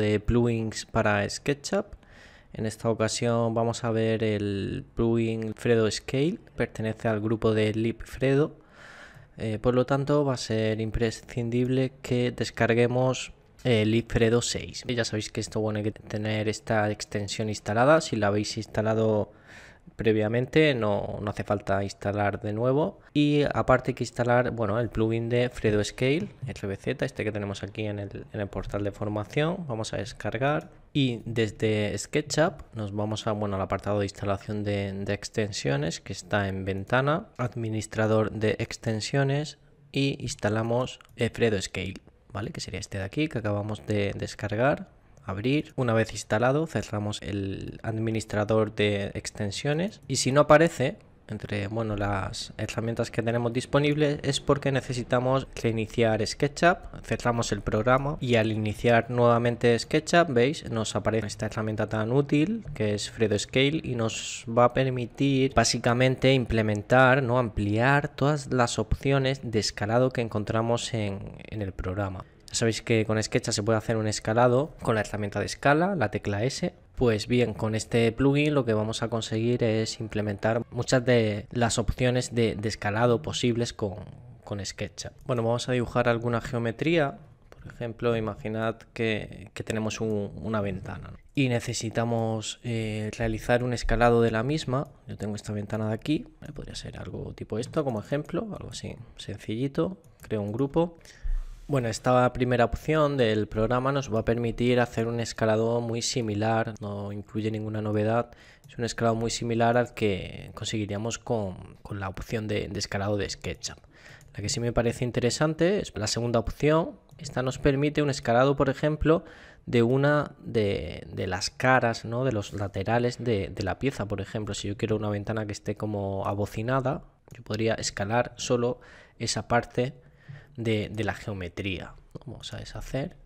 de plugins para SketchUp. En esta ocasión vamos a ver el plugin Fredo Scale, pertenece al grupo de LibFredo. Eh, por lo tanto, va a ser imprescindible que descarguemos el eh, LibFredo 6. Ya sabéis que esto bueno que tener esta extensión instalada. Si la habéis instalado previamente, no, hace falta instalar de nuevo. Y aparte que instalar, bueno, el plugin de Fredo Scale, RBZ, este que tenemos aquí en el, portal de formación. Vamos a descargar y desde SketchUp nos vamos a, bueno, al apartado de instalación de, extensiones que está en ventana, administrador de extensiones y instalamos Fredo Scale, ¿vale? Que sería este de aquí que acabamos de descargar abrir. Una vez instalado, cerramos el administrador de extensiones y si no aparece, entre bueno, las herramientas que tenemos disponibles es porque necesitamos reiniciar SketchUp, cerramos el programa y al iniciar nuevamente SketchUp, veis, nos aparece esta herramienta tan útil que es Fredo Scale y nos va a permitir básicamente implementar, no ampliar todas las opciones de escalado que encontramos en, en el programa sabéis que con SketchUp se puede hacer un escalado con la herramienta de escala, la tecla S. Pues bien, con este plugin lo que vamos a conseguir es implementar muchas de las opciones de, escalado posibles con, SketchUp. Bueno, vamos a dibujar alguna geometría. Por ejemplo, imaginad que, tenemos una ventana y necesitamos eh, realizar un escalado de la misma. Yo tengo esta ventana de aquí, podría ser algo tipo esto como ejemplo, algo así sencillito. Creo un grupo bueno, esta primera opción del programa nos va a permitir hacer un escalado muy similar, no incluye ninguna novedad, es un escalado muy similar al que conseguiríamos con, la opción de, escalado de SketchUp. La que sí me parece interesante es la segunda opción, esta nos permite un escalado, por ejemplo, de una de, las caras, ¿no? de los laterales de, de la pieza, por ejemplo, si yo quiero una ventana que esté como abocinada, yo podría escalar solo esa parte de, la geometría. Vamos a deshacer.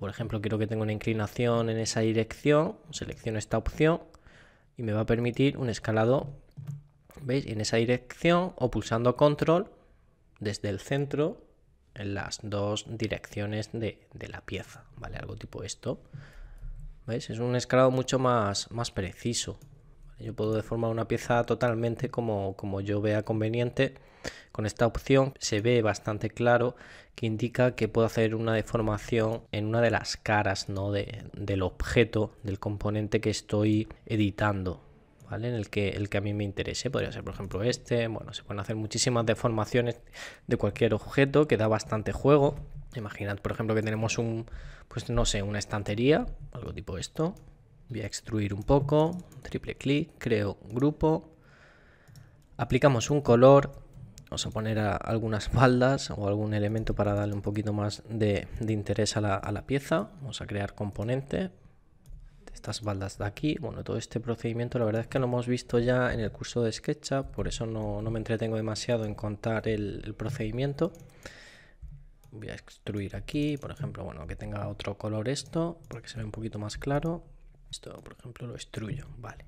Por ejemplo, quiero que tenga una inclinación en esa dirección, selecciono esta opción y me va a permitir un escalado, ¿veis? En esa dirección o pulsando control desde el centro en las dos direcciones de, la pieza, ¿vale? Algo tipo esto. ¿Veis? Es un escalado mucho más, más preciso. Yo puedo deformar una pieza totalmente como, como yo vea conveniente. Con esta opción se ve bastante claro que indica que puedo hacer una deformación en una de las caras del objeto, del componente que estoy editando. ¿Vale? En el que, el que a mí me interese. Podría ser, por ejemplo, este. Bueno, se pueden hacer muchísimas deformaciones de cualquier objeto que da bastante juego. Imaginad, por ejemplo, que tenemos un, pues no sé, una estantería, algo tipo esto, Voy a extruir un poco, triple clic, creo grupo, aplicamos un color, vamos a poner algunas baldas o algún elemento para darle un poquito más de, interés a la, pieza, vamos a crear componente, estas baldas de aquí, bueno, todo este procedimiento la verdad es que lo hemos visto ya en el curso de SketchUp, por eso no, me entretengo demasiado en contar el, procedimiento voy a extruir aquí, por ejemplo, bueno, que tenga otro color esto, porque se ve un poquito más claro. Esto, por ejemplo, lo estruyo, vale.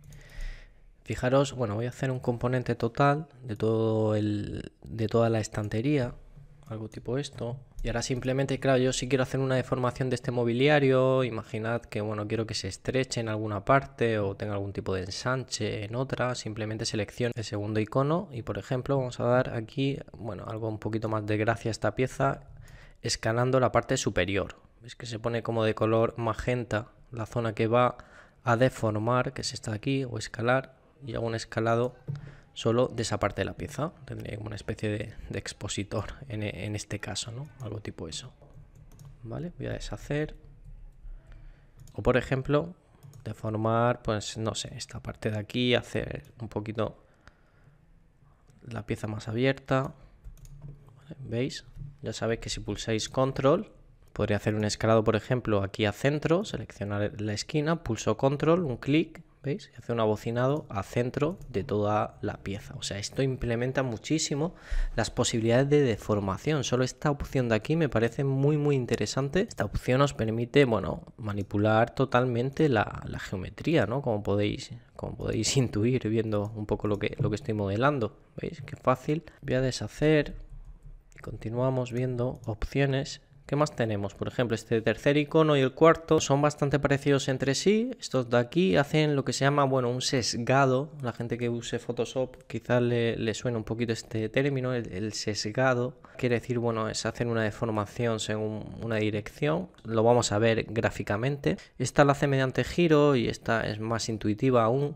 Fijaros, bueno, voy a hacer un componente total de, todo el, de toda la estantería, algo tipo esto. Y ahora simplemente, claro, yo si quiero hacer una deformación de este mobiliario, imaginad que, bueno, quiero que se estreche en alguna parte o tenga algún tipo de ensanche en otra, simplemente selecciono el segundo icono y, por ejemplo, vamos a dar aquí, bueno, algo un poquito más de gracia a esta pieza, escalando la parte superior. Ves que se pone como de color magenta la zona que va a deformar, que es esta aquí, o escalar, y hago un escalado solo de esa parte de la pieza. Tendría como una especie de, expositor en, en, este caso, ¿no? Algo tipo eso. Vale, voy a deshacer. O por ejemplo, deformar, pues no sé, esta parte de aquí, hacer un poquito la pieza más abierta. ¿Veis? Ya sabéis que si pulsáis control Podría hacer un escalado, por ejemplo, aquí a centro, seleccionar la esquina, pulso control, un clic, ¿veis? hace un abocinado a centro de toda la pieza. O sea, esto implementa muchísimo las posibilidades de deformación. Solo esta opción de aquí me parece muy, muy interesante. Esta opción os permite, bueno, manipular totalmente la, la geometría, ¿no? Como podéis, como podéis intuir viendo un poco lo que, lo que estoy modelando. ¿Veis? Qué fácil. Voy a deshacer. y Continuamos viendo opciones ¿Qué más tenemos? Por ejemplo, este tercer icono y el cuarto son bastante parecidos entre sí. Estos de aquí hacen lo que se llama, bueno, un sesgado. La gente que use Photoshop quizás le, le suena un poquito este término, el, sesgado. Quiere decir, bueno, es hacer una deformación según una dirección. Lo vamos a ver gráficamente. Esta la hace mediante giro y esta es más intuitiva aún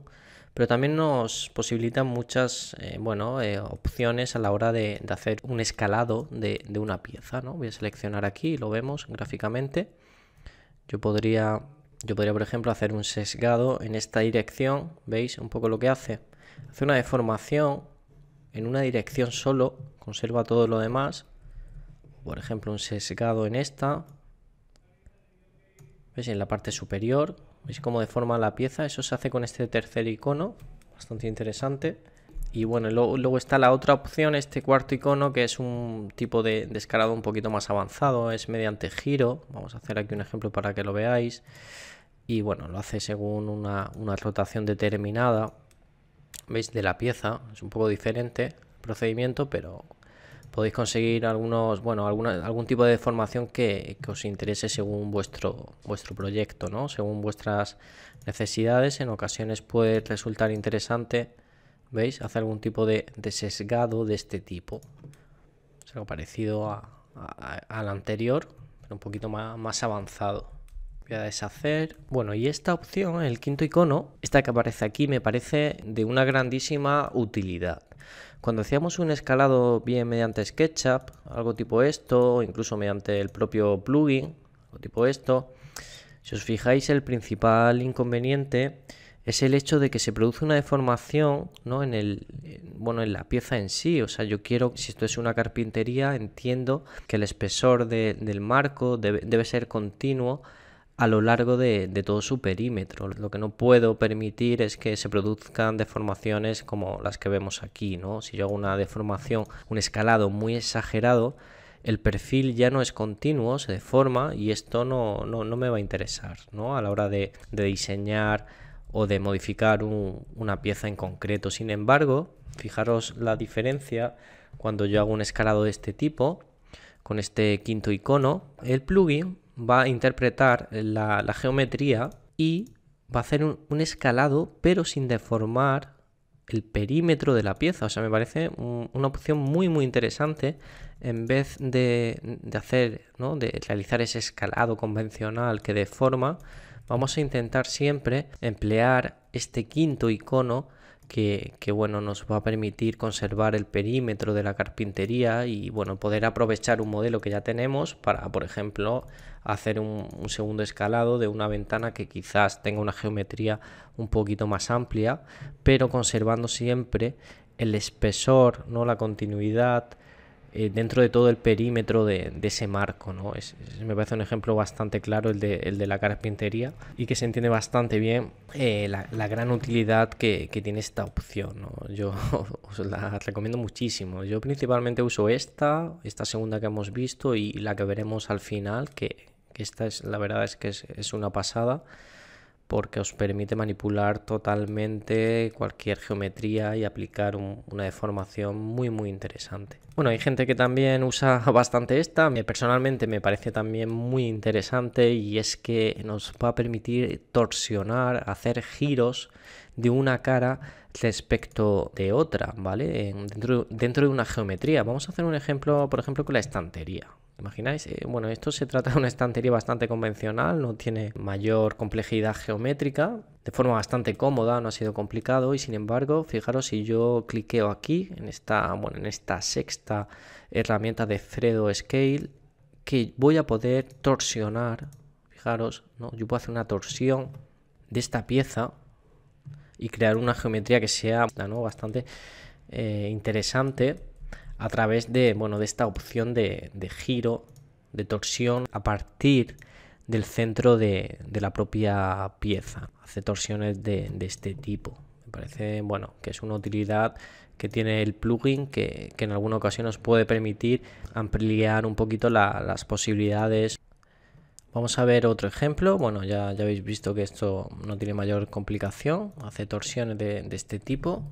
pero también nos posibilitan muchas eh, bueno, eh, opciones a la hora de, hacer un escalado de, una pieza. ¿no? Voy a seleccionar aquí y lo vemos gráficamente. Yo podría, yo podría, por ejemplo, hacer un sesgado en esta dirección. ¿Veis un poco lo que hace? Hace una deformación en una dirección solo, conserva todo lo demás. Por ejemplo, un sesgado en esta. ¿Veis? En la parte superior, ¿Veis cómo deforma la pieza? Eso se hace con este tercer icono, bastante interesante. Y bueno, luego, está la otra opción, este cuarto icono, que es un tipo de descarado un poquito más avanzado, es mediante giro. Vamos a hacer aquí un ejemplo para que lo veáis. Y bueno, lo hace según una, una rotación determinada, ¿veis? De la pieza, es un poco diferente el procedimiento, pero podéis conseguir algunos, bueno, alguna, algún tipo de formación que, os interese según vuestro, vuestro proyecto, ¿no? Según vuestras necesidades. En ocasiones puede resultar interesante, ¿veis? Hacer algún tipo de, desesgado sesgado de este tipo. Es algo parecido al anterior, pero un poquito más, más avanzado. Voy a deshacer. Bueno, y esta opción, el quinto icono, esta que aparece aquí, me parece de una grandísima utilidad. Cuando hacíamos un escalado bien mediante SketchUp, algo tipo esto, o incluso mediante el propio plugin, algo tipo esto, si os fijáis el principal inconveniente es el hecho de que se produce una deformación ¿no? en, el, bueno, en la pieza en sí. O sea, yo quiero, si esto es una carpintería, entiendo que el espesor del marco debe ser continuo a lo largo de, todo su perímetro. Lo que no puedo permitir es que se produzcan deformaciones como las que vemos aquí, ¿no? Si yo hago una deformación, un escalado muy exagerado, el perfil ya no es continuo, se deforma y esto no, no, no me va a interesar, ¿no? A la hora de, diseñar o de modificar una pieza en concreto. Sin embargo, fijaros la diferencia cuando yo hago un escalado de este tipo, con este quinto icono, el plugin va a interpretar la, geometría y va a hacer un, escalado, pero sin deformar el perímetro de la pieza. O sea, me parece una opción muy, muy interesante en vez de, hacer, ¿no? de realizar ese escalado convencional que deforma. Vamos a intentar siempre emplear este quinto icono que, bueno, nos va a permitir conservar el perímetro de la carpintería y bueno, poder aprovechar un modelo que ya tenemos para, por ejemplo, hacer un, un segundo escalado de una ventana que quizás tenga una geometría un poquito más amplia, pero conservando siempre el espesor, ¿no? la continuidad eh, dentro de todo el perímetro de, ese marco. ¿no? Es, me parece un ejemplo bastante claro el de, el de, la carpintería y que se entiende bastante bien eh, la, la, gran utilidad que, que tiene esta opción. ¿no? Yo os la recomiendo muchísimo. Yo principalmente uso esta, esta segunda que hemos visto y la que veremos al final, que, que esta es la verdad es que es, es una pasada porque os permite manipular totalmente cualquier geometría y aplicar una deformación muy muy interesante. Bueno, hay gente que también usa bastante esta, personalmente me parece también muy interesante y es que nos va a permitir torsionar, hacer giros de una cara respecto de otra, ¿vale? dentro de una geometría. Vamos a hacer un ejemplo, por ejemplo, con la estantería, ¿Imagináis? Eh, bueno, esto se trata de una estantería bastante convencional, no tiene mayor complejidad geométrica, de forma bastante cómoda, no ha sido complicado y sin embargo, fijaros si yo cliqueo aquí en esta, en esta sexta herramienta de Fredo Scale, que voy a poder torsionar, fijaros, ¿no? yo puedo hacer una torsión de esta pieza y crear una geometría que sea bastante eh, interesante a través de, bueno, de esta opción de, giro, de torsión a partir del centro de, la propia pieza. Hace torsiones de, este tipo. Me parece, bueno, que es una utilidad que tiene el plugin que, en alguna ocasión nos puede permitir ampliar un poquito las posibilidades Vamos a ver otro ejemplo. Bueno, ya, ya, habéis visto que esto no tiene mayor complicación. Hace torsiones de este tipo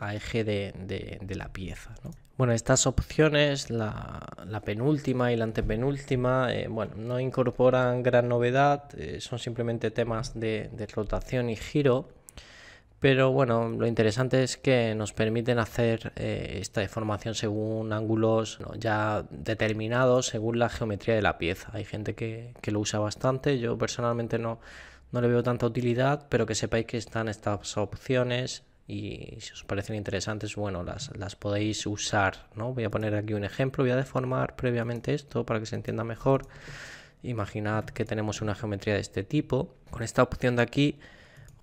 a eje de, la pieza. Bueno, estas opciones, la, penúltima y la antepenúltima, eh, bueno, no incorporan gran novedad, eh, son simplemente temas de, de rotación y giro. Pero bueno, lo interesante es que nos permiten hacer eh, esta deformación según ángulos ya determinados, según la geometría de la pieza. Hay gente que, lo usa bastante, yo personalmente no, no, le veo tanta utilidad, pero que sepáis que están estas opciones y si os parecen interesantes, bueno, las, las podéis usar, ¿no? Voy a poner aquí un ejemplo, voy a deformar previamente esto para que se entienda mejor. Imaginad que tenemos una geometría de este tipo. Con esta opción de aquí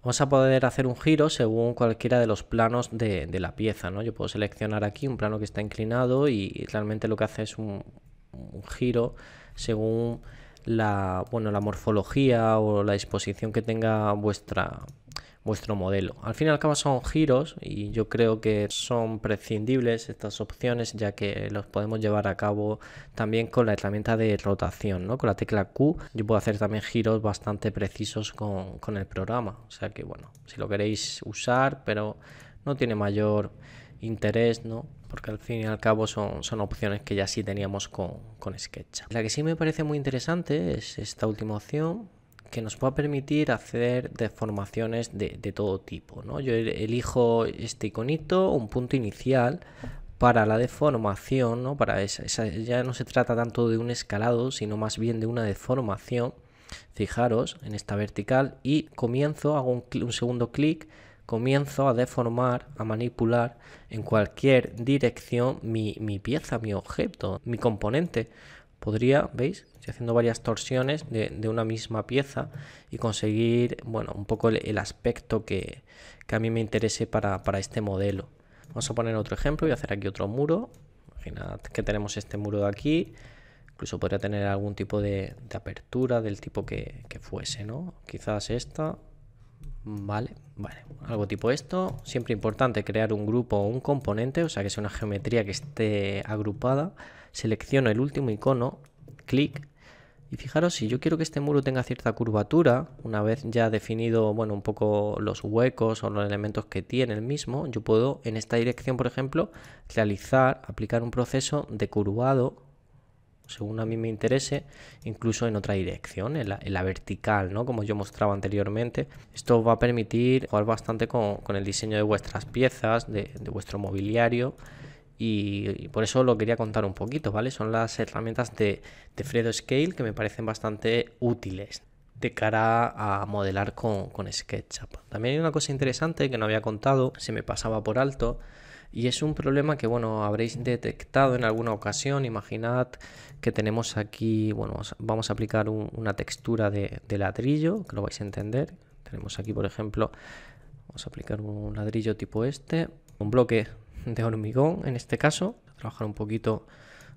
vamos a poder hacer un giro según cualquiera de los planos de, la pieza, ¿no? Yo puedo seleccionar aquí un plano que está inclinado y realmente lo que hace es un, un giro según la, bueno, la morfología o la disposición que tenga vuestra, vuestro modelo. Al fin y al cabo son giros y yo creo que son prescindibles estas opciones ya que los podemos llevar a cabo también con la herramienta de rotación, ¿no? Con la tecla Q yo puedo hacer también giros bastante precisos con, el programa. O sea que bueno, si lo queréis usar, pero no tiene mayor interés, ¿no? Porque al fin y al cabo son, son opciones que ya sí teníamos con, con SketchUp. La que sí me parece muy interesante es esta última opción, que nos va a permitir hacer deformaciones de, todo tipo. ¿no? Yo elijo este iconito, un punto inicial para la deformación, ¿no? para esa, esa, ya no se trata tanto de un escalado, sino más bien de una deformación. Fijaros en esta vertical y comienzo, hago un, segundo clic, comienzo a deformar, a manipular en cualquier dirección mi, mi pieza, mi objeto, mi componente podría, ¿veis? Estoy haciendo varias torsiones de, una misma pieza y conseguir, bueno, un poco el, aspecto que, a mí me interese para, este modelo. Vamos a poner otro ejemplo, voy a hacer aquí otro muro. Imaginad que tenemos este muro de aquí. Incluso podría tener algún tipo de, apertura del tipo que, que fuese, ¿no? Quizás esta, Vale, vale, algo tipo esto. Siempre importante crear un grupo o un componente, o sea que sea una geometría que esté agrupada. Selecciono el último icono, clic. Y fijaros, si yo quiero que este muro tenga cierta curvatura, una vez ya definido, bueno, un poco los huecos o los elementos que tiene el mismo, yo puedo en esta dirección, por ejemplo, realizar, aplicar un proceso de curvado según a mí me interese, incluso en otra dirección, en la, vertical, ¿no? Como yo mostraba anteriormente. Esto va a permitir jugar bastante con, el diseño de vuestras piezas, de, vuestro mobiliario y, por eso lo quería contar un poquito, ¿vale? Son las herramientas de, de Fredo Scale que me parecen bastante útiles de cara a modelar con, con SketchUp. También hay una cosa interesante que no había contado, se me pasaba por alto, y es un problema que, bueno, habréis detectado en alguna ocasión. Imaginad que tenemos aquí, bueno, vamos a aplicar una textura de, ladrillo, que lo vais a entender. Tenemos aquí, por ejemplo, vamos a aplicar un ladrillo tipo este, un bloque de hormigón en este caso. trabajar un poquito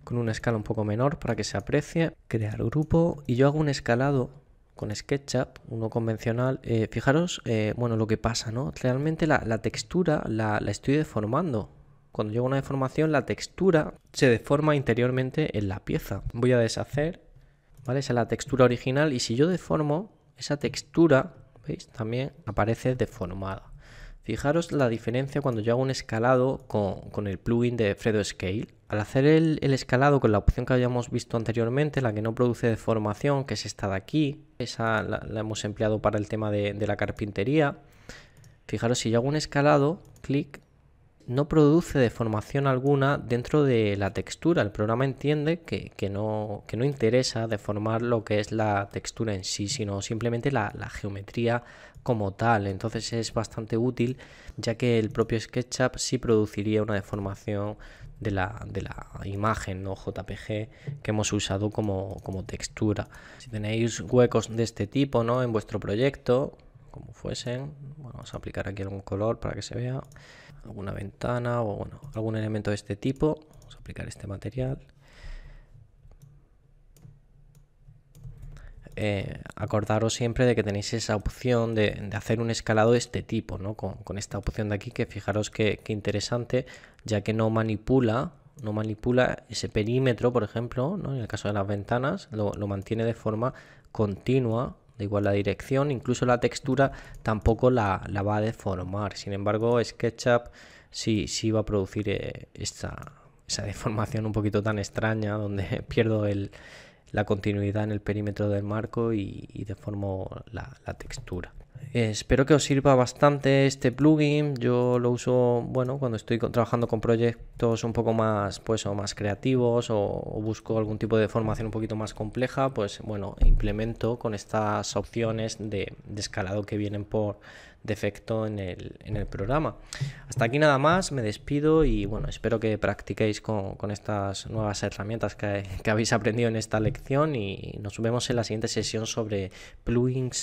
con una escala un poco menor para que se aprecie. Crear grupo y yo hago un escalado con SketchUp, uno convencional, eh, fijaros, eh, bueno, lo que pasa, ¿no? Realmente la, textura la, estoy deformando. Cuando llego a una deformación, la textura se deforma interiormente en la pieza. Voy a deshacer, ¿vale? Esa es la textura original y si yo deformo, esa textura, ¿veis? También aparece deformada. Fijaros la diferencia cuando yo hago un escalado con, el plugin de Fredo Scale. Al hacer el, escalado con la opción que habíamos visto anteriormente, la que no produce deformación, que es esta de aquí, esa la, hemos empleado para el tema de, la carpintería. Fijaros, si yo hago un escalado, clic, no produce deformación alguna dentro de la textura. El programa entiende que, no, interesa deformar lo que es la textura en sí, sino simplemente la geometría como tal. Entonces es bastante útil ya que el propio SketchUp sí produciría una deformación de la, imagen ¿no? JPG que hemos usado como, textura. Si tenéis huecos de este tipo ¿no? en vuestro proyecto, como fuesen, vamos a aplicar aquí algún color para que se vea, alguna ventana o bueno, algún elemento de este tipo, vamos a aplicar este material Eh, acordaros siempre de que tenéis esa opción de, hacer un escalado de este tipo, Con, esta opción de aquí, que fijaros que, interesante, ya que no manipula, no manipula ese perímetro, por ejemplo, en el caso de las ventanas, lo, mantiene de forma continua, de igual la dirección, incluso la textura tampoco la, la va a deformar. Sin embargo, SketchUp sí, sí va a producir eh, esta, esa deformación un poquito tan extraña, donde pierdo el la continuidad en el perímetro del marco y, de deformo la textura espero que os sirva bastante este plugin. Yo lo uso, bueno, cuando estoy trabajando con proyectos un poco más, pues, o más creativos o, busco algún tipo de formación un poquito más compleja, pues, bueno, implemento con estas opciones de, escalado que vienen por defecto en el, programa. Hasta aquí nada más, me despido y, bueno, espero que practiquéis con, estas nuevas herramientas que, que habéis aprendido en esta lección y nos vemos en la siguiente sesión sobre plugins